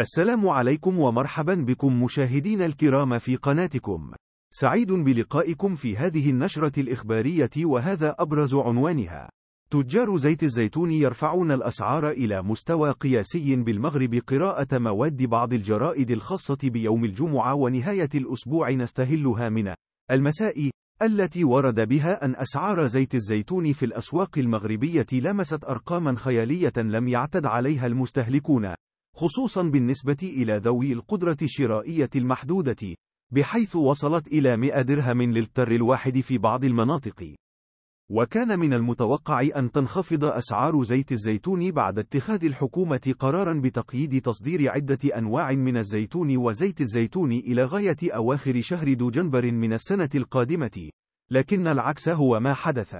السلام عليكم ومرحبا بكم مشاهدين الكرام في قناتكم سعيد بلقائكم في هذه النشرة الإخبارية وهذا أبرز عنوانها تجار زيت الزيتون يرفعون الأسعار إلى مستوى قياسي بالمغرب قراءة مواد بعض الجرائد الخاصة بيوم الجمعة ونهاية الأسبوع نستهلها من المساء التي ورد بها أن أسعار زيت الزيتون في الأسواق المغربية لمست أرقاما خيالية لم يعتد عليها المستهلكون خصوصا بالنسبة إلى ذوي القدرة الشرائية المحدودة، بحيث وصلت إلى 100 درهم للتر الواحد في بعض المناطق. وكان من المتوقع أن تنخفض أسعار زيت الزيتون بعد اتخاذ الحكومة قرارا بتقييد تصدير عدة أنواع من الزيتون وزيت الزيتون إلى غاية أواخر شهر دجنبر من السنة القادمة، لكن العكس هو ما حدث.